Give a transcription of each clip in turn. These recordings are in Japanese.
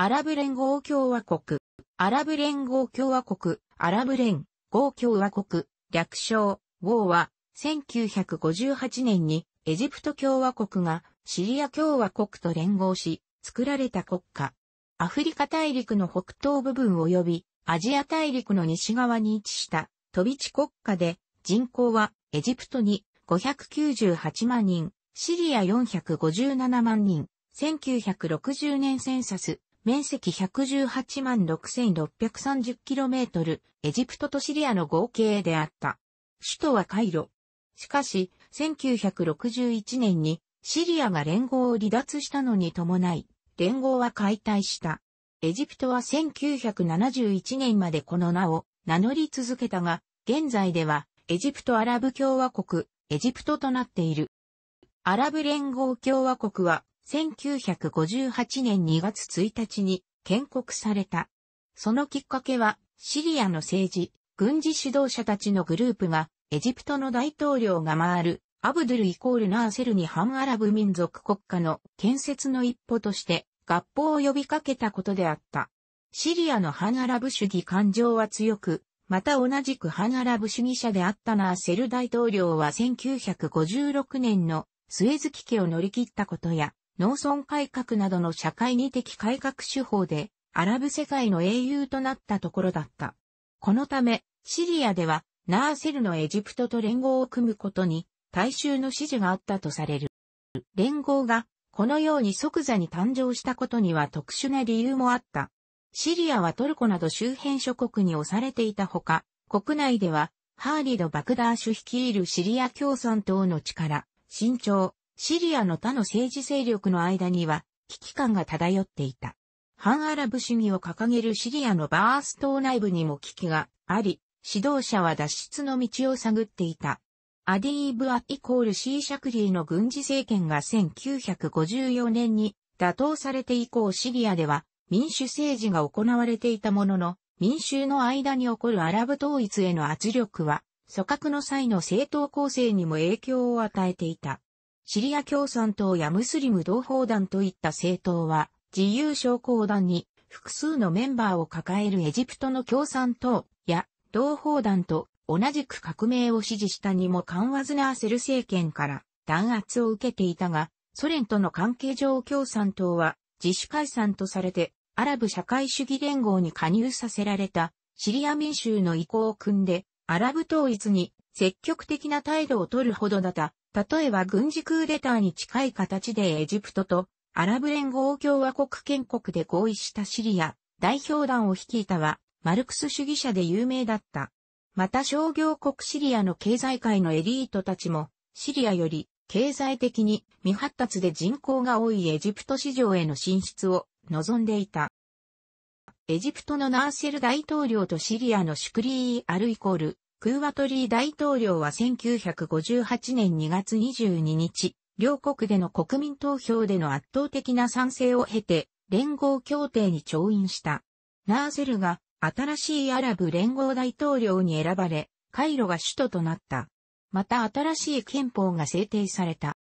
アラブ連合共和国、アラブ連合共和国、アラブ連合共和国、略称、号は、1958年にエジプト共和国がシリア共和国と連合し、作られた国家。アフリカ大陸の北東部分及び、アジア大陸の西側に位置した、飛び地国家で、人口は、エジプトに598万人、シリア457万人、1960年センサス、面積118万 6630km、エジプトとシリアの合計であった。首都はカイロ。しかし、1961年にシリアが連合を離脱したのに伴い、連合は解体した。エジプトは1971年までこの名を名乗り続けたが、現在ではエジプトアラブ共和国、エジプトとなっている。アラブ連合共和国は1958年2月1日に建国された。そのきっかけは、シリアの政治、軍事指導者たちのグループが、エジプトの大統領が回る、アブドゥルイコールナーセルに反アラブ民族国家の建設の一歩として、合法を呼びかけたことであった。シリアの反アラブ主義感情は強く、また同じく反アラブ主義者であったナーセル大統領は1956年のスエズ危機を乗り切ったことや、農村改革などの社会に的改革手法で、アラブ世界の英雄となったところだった。このため、シリアでは、ナーセルのエジプトと連合を組むことに、大衆の指示があったとされる。連合が、このように即座に誕生したことには特殊な理由もあった。シリアはトルコなど周辺諸国に押されていたほか、国内では、ハーリド・バクダーシュ率いるシリア共産党の力、慎重、シリアの他の政治勢力の間には危機感が漂っていた。反アラブ主義を掲げるシリアのバース島内部にも危機があり、指導者は脱出の道を探っていた。アディーブ・アイコール・シー・シャクリーの軍事政権が1954年に打倒されて以降シリアでは民主政治が行われていたものの、民衆の間に起こるアラブ統一への圧力は、組閣の際の政党構成にも影響を与えていた。シリア共産党やムスリム同胞団といった政党は、自由将校団に複数のメンバーを抱えるエジプトの共産党や同胞団と同じく革命を支持したにもカンワズナーセル政権から弾圧を受けていたが、ソ連との関係上共産党は自主解散とされてアラブ社会主義連合に加入させられたシリア民衆の意向を組んでアラブ統一に積極的な態度を取るほどだった。例えば軍事クーデターに近い形でエジプトとアラブ連合共和国建国で合意したシリア代表団を率いたはマルクス主義者で有名だった。また商業国シリアの経済界のエリートたちもシリアより経済的に未発達で人口が多いエジプト市場への進出を望んでいた。エジプトのナーセル大統領とシリアのシュクリー・アルイコールクーワトリー大統領は1958年2月22日、両国での国民投票での圧倒的な賛成を経て、連合協定に調印した。ナーゼルが新しいアラブ連合大統領に選ばれ、カイロが首都となった。また新しい憲法が制定された。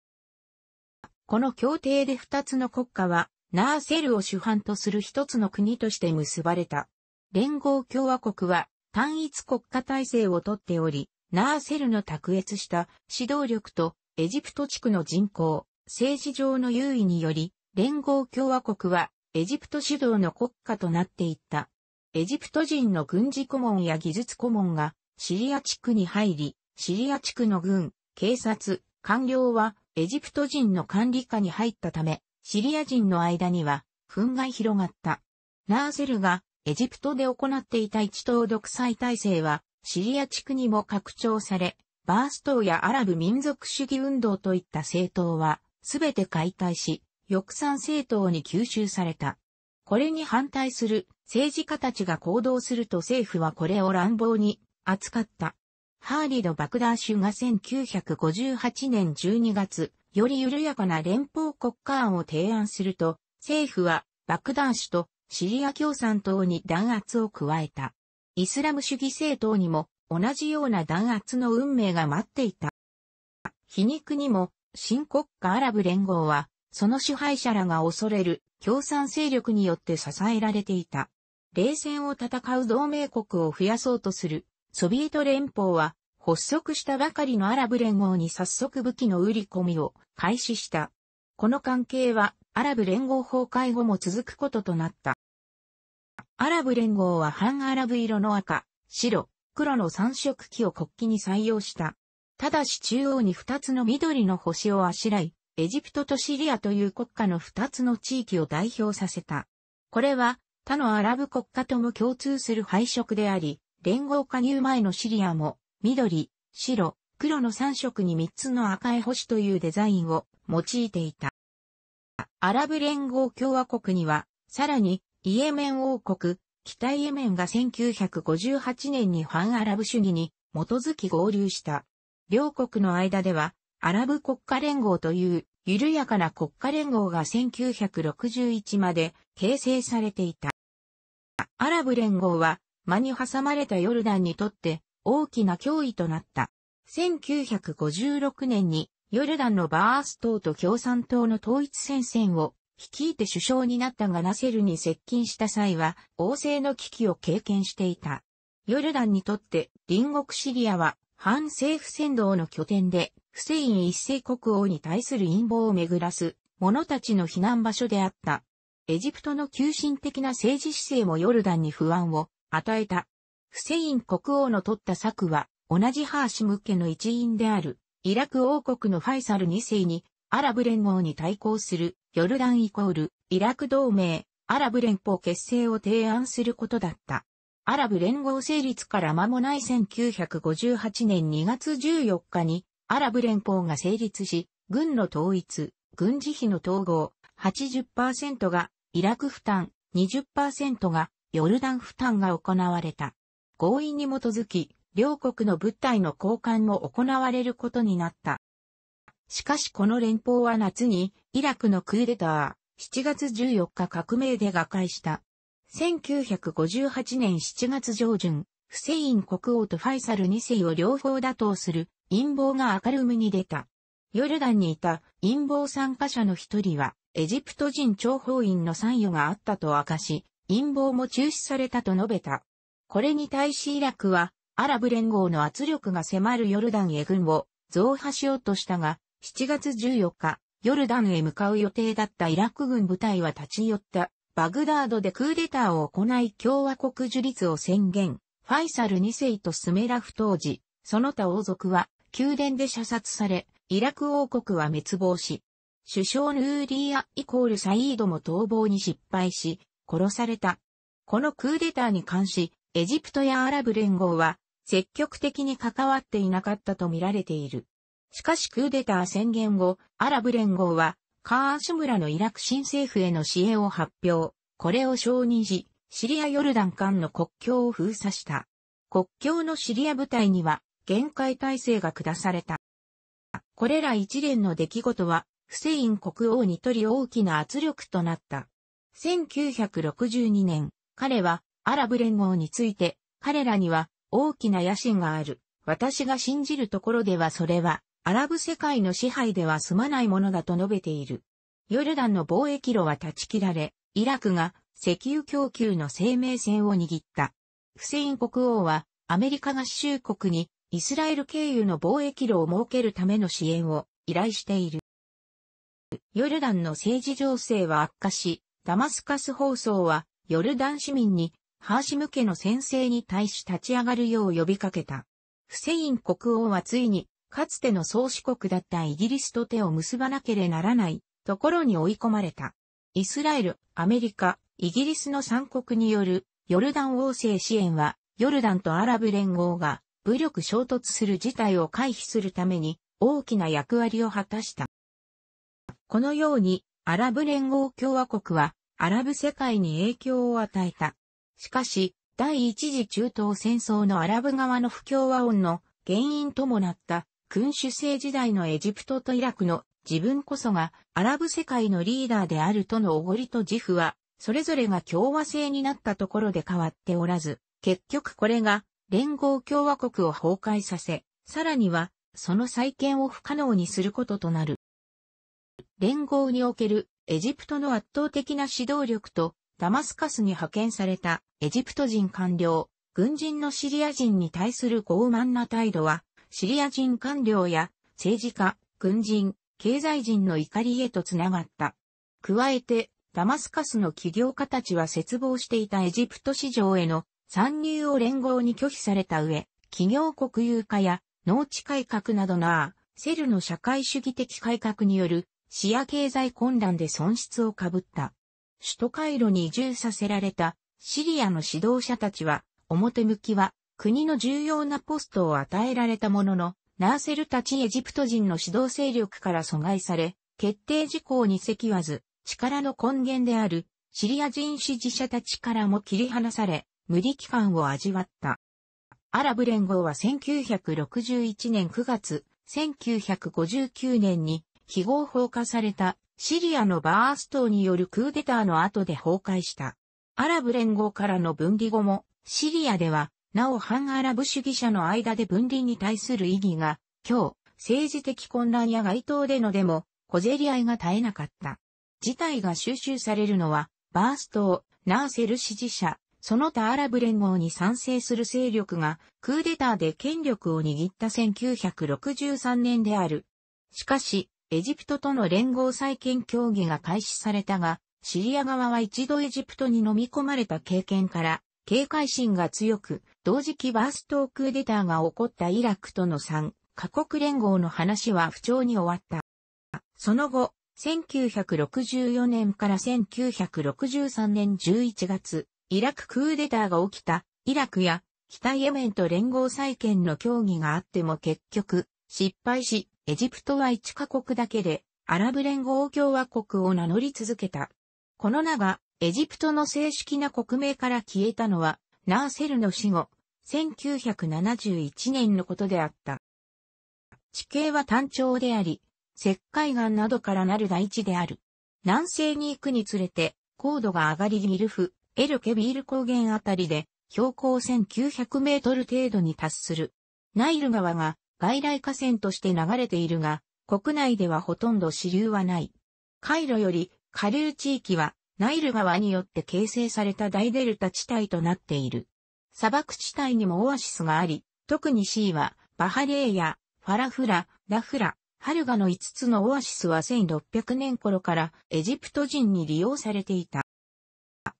この協定で二つの国家は、ナーセルを主犯とする一つの国として結ばれた。連合共和国は単一国家体制をとっており、ナーセルの卓越した指導力とエジプト地区の人口、政治上の優位により、連合共和国はエジプト主導の国家となっていった。エジプト人の軍事顧問や技術顧問がシリア地区に入り、シリア地区の軍、警察、官僚はエジプト人の管理下に入ったため、シリア人の間には、憤が広がった。ナーセルがエジプトで行っていた一党独裁体制は、シリア地区にも拡張され、バース党やアラブ民族主義運動といった政党は、すべて解体し、翼賛政党に吸収された。これに反対する政治家たちが行動すると政府はこれを乱暴に扱った。ハーリド・バクダーシュが1958年12月、より緩やかな連邦国家案を提案すると、政府はバクダーシュとシリア共産党に弾圧を加えた。イスラム主義政党にも同じような弾圧の運命が待っていた。皮肉にも、新国家アラブ連合は、その支配者らが恐れる共産勢力によって支えられていた。冷戦を戦う同盟国を増やそうとするソビエト連邦は発足したばかりのアラブ連合に早速武器の売り込みを開始した。この関係はアラブ連合崩壊後も続くこととなった。アラブ連合は反アラブ色の赤、白、黒の三色旗を国旗に採用した。ただし中央に二つの緑の星をあしらい、エジプトとシリアという国家の二つの地域を代表させた。これは他のアラブ国家とも共通する配色であり、連合加入前のシリアも緑、白、黒の三色に三つの赤い星というデザインを用いていた。アラブ連合共和国には、さらに、イエメン王国、北イエメンが1958年に反アラブ主義に基づき合流した。両国の間では、アラブ国家連合という緩やかな国家連合が1961まで形成されていた。アラブ連合は、間に挟まれたヨルダンにとって大きな脅威となった。1956年にヨルダンのバース党と共産党の統一戦線を率いて首相になったがナセルに接近した際は、王政の危機を経験していた。ヨルダンにとって隣国シリアは反政府扇動の拠点で、フセイン一世国王に対する陰謀を巡らす者たちの避難場所であった。エジプトの急進的な政治姿勢もヨルダンに不安を与えた。フセイン国王の取った策は、同じハーシム家の一員であるイラク王国のファイサル2世に、アラブ連合に対抗する、ヨルダンイコール、イラク同盟、アラブ連邦結成を提案することだった。アラブ連合成立から間もない1958年2月14日に、アラブ連邦が成立し、軍の統一、軍事費の統合、80%がイラク負担、20%がヨルダン負担が行われた。合意に基づき、両国の物体の交換も行われることになった。しかしこの連邦は夏にイラクのクーデター7月14日革命で瓦解した。1958年7月上旬、フセイン国王とファイサル2世を両方打倒する陰謀が明るみに出た。ヨルダンにいた陰謀参加者の一人は、エジプト人諜報員の参与があったと明かし、陰謀も中止されたと述べた。これに対しイラクは、アラブ連合の圧力が迫るヨルダンへ軍を増派しようとしたが、7月14日、ヨルダンへ向かう予定だったイラク軍部隊は立ち寄った、バグダードでクーデターを行い共和国樹立を宣言、ファイサル2世とスメラフ当時、その他王族は宮殿で射殺され、イラク王国は滅亡し、首相ヌーリーアイコールサイードも逃亡に失敗し、殺された。このクーデターに関し、エジプトやアラブ連合は積極的に関わっていなかったとみられている。しかしクーデター宣言後、アラブ連合は、カーアシュ村のイラク新政府への支援を発表。これを承認し、シリア・ヨルダン間の国境を封鎖した。国境のシリア部隊には、限界体制が下された。これら一連の出来事は、フセイン国王にとり大きな圧力となった。1962年、彼はアラブ連合について、彼らには大きな野心がある。私が信じるところではそれは、アラブ世界の支配では済まないものだと述べている。ヨルダンの貿易路は断ち切られ、イラクが石油供給の生命線を握った。フセイン国王は、アメリカ合衆国にイスラエル経由の貿易路を設けるための支援を依頼している。ヨルダンの政治情勢は悪化し、ダマスカス放送はヨルダン市民にハーシム家の先生に対し立ち上がるよう呼びかけた。フセイン国王はついに、かつての宗主国だったイギリスと手を結ばなければならないところに追い込まれた。イスラエル、アメリカ、イギリスの三国によるヨルダン王政支援は、ヨルダンとアラブ連合が武力衝突する事態を回避するために大きな役割を果たした。このように、アラブ連合共和国は、アラブ世界に影響を与えた。しかし、第一次中東戦争のアラブ側の不協和音の原因ともなった君主制時代のエジプトとイラクの自分こそがアラブ世界のリーダーであるとのおごりと自負は、それぞれが共和制になったところで変わっておらず、結局これが連合共和国を崩壊させ、さらにはその再建を不可能にすることとなる。連合におけるエジプトの圧倒的な指導力とダマスカスに派遣されたエジプト人官僚、軍人のシリア人に対する傲慢な態度は、シリア人官僚や政治家、軍人、経済人の怒りへとつながった。加えて、ダマスカスの起業家たちは絶望していたエジプト市場への参入を連合に拒否された上、企業国有化や農地改革などなセルの社会主義的改革による視野経済混乱で損失をかぶった。首都カイロに移住させられたシリアの指導者たちは、表向きは国の重要なポストを与えられたものの、ナーセルたちエジプト人の指導勢力から阻害され、決定事項に席わず、力の根源であるシリア人支持者たちからも切り離され、無力感を味わった。アラブ連合は1961年9月、1959年に非合法化されたシリアのバーストによるクーデターの後で崩壊した。アラブ連合からの分離後も、シリアでは、なお反アラブ主義者の間で分離に対する意義が、今日、政治的混乱や街頭でのデモ、小競り合いが絶えなかった。事態が収集されるのは、バーストナーセル支持者、その他アラブ連合に賛成する勢力が、クーデターで権力を握った1963年である。しかし、エジプトとの連合再建協議が開始されたが、シリア側は一度エジプトに飲み込まれた経験から、警戒心が強く、同時期バーストクーデターが起こったイラクとの3各国連合の話は不調に終わった。その後、1964年から1963年11月、イラククーデターが起きた、イラクや北イエメンと連合再建の協議があっても結局、失敗し、エジプトは一カ国だけで、アラブ連合共和国を名乗り続けた。この名が、エジプトの正式な国名から消えたのは、ナーセルの死後、1971年のことであった。地形は単調であり、石灰岩などからなる大地である。南西に行くにつれて、高度が上がりギルフ、エルケビール高原あたりで、標高1900メートル程度に達する。ナイル川が外来河川として流れているが、国内ではほとんど支流はない。カイロより下流地域はナイル川によって形成された大デルタ地帯となっている。砂漠地帯にもオアシスがあり、特に C はバハレーやファラフラ、ラフラ、ハルガの5つのオアシスは1600年頃からエジプト人に利用されていた。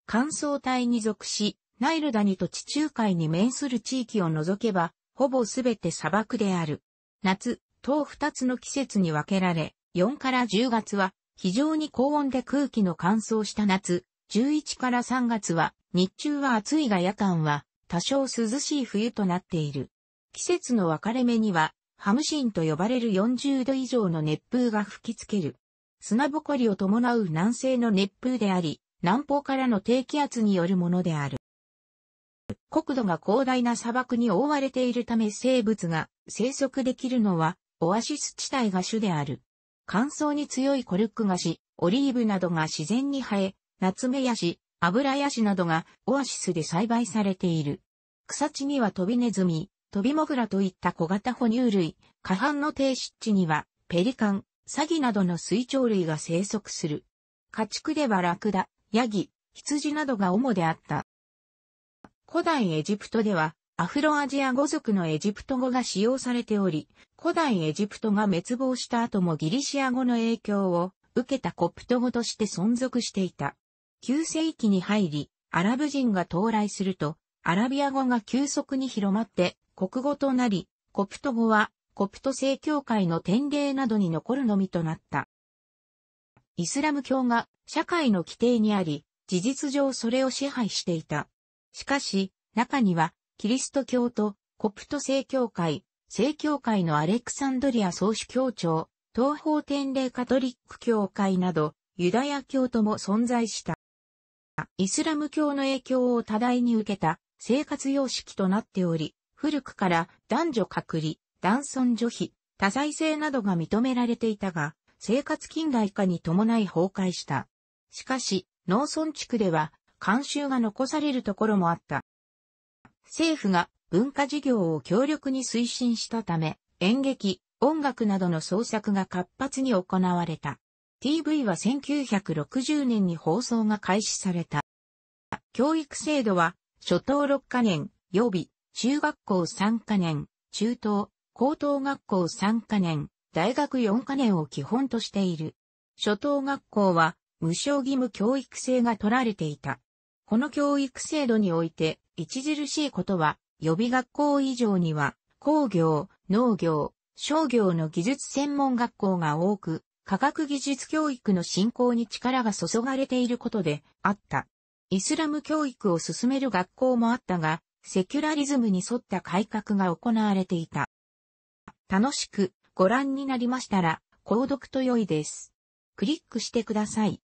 乾燥帯に属し、ナイル谷と地中海に面する地域を除けば、ほぼすべて砂漠である。夏、等二つの季節に分けられ、4から10月は非常に高温で空気の乾燥した夏、11から3月は日中は暑いが夜間は多少涼しい冬となっている。季節の分かれ目にはハムシンと呼ばれる40度以上の熱風が吹きつける。砂ぼこりを伴う南西の熱風であり、南方からの低気圧によるものである。国土が広大な砂漠に覆われているため生物が生息できるのはオアシス地帯が主である。乾燥に強いコルク菓子、オリーブなどが自然に生え、ナツメヤシ、アブラヤシなどがオアシスで栽培されている。草地にはトビネズミ、トビモグラといった小型哺乳類、下半の低湿地にはペリカン、サギなどの水鳥類が生息する。家畜ではラクダ、ヤギ、羊などが主であった。古代エジプトでは、アフロアジア語族のエジプト語が使用されており、古代エジプトが滅亡した後もギリシア語の影響を受けたコプト語として存続していた。9世紀に入り、アラブ人が到来すると、アラビア語が急速に広まって国語となり、コプト語はコプト正教会の典礼などに残るのみとなった。イスラム教が社会の規定にあり、事実上それを支配していた。しかし、中には、キリスト教とコプト正教会、正教会のアレクサンドリア総主教長、東方天霊カトリック教会など、ユダヤ教徒も存在した。イスラム教の影響を多大に受けた生活様式となっており、古くから男女隔離、男尊女卑、多彩性などが認められていたが、生活近代化に伴い崩壊した。しかし、農村地区では慣習が残されるところもあった。政府が文化事業を強力に推進したため、演劇、音楽などの創作が活発に行われた。TV は1960年に放送が開始された。教育制度は、初等6カ年、予備、中学校3カ年、中等、高等学校3カ年、大学4カ年を基本としている。初等学校は、無償義務教育制が取られていた。この教育制度において、著しいことは、予備学校以上には、工業、農業、商業の技術専門学校が多く、科学技術教育の振興に力が注がれていることであった。イスラム教育を進める学校もあったが、セキュラリズムに沿った改革が行われていた。楽しくご覧になりましたら、購読と良いです。クリックしてください。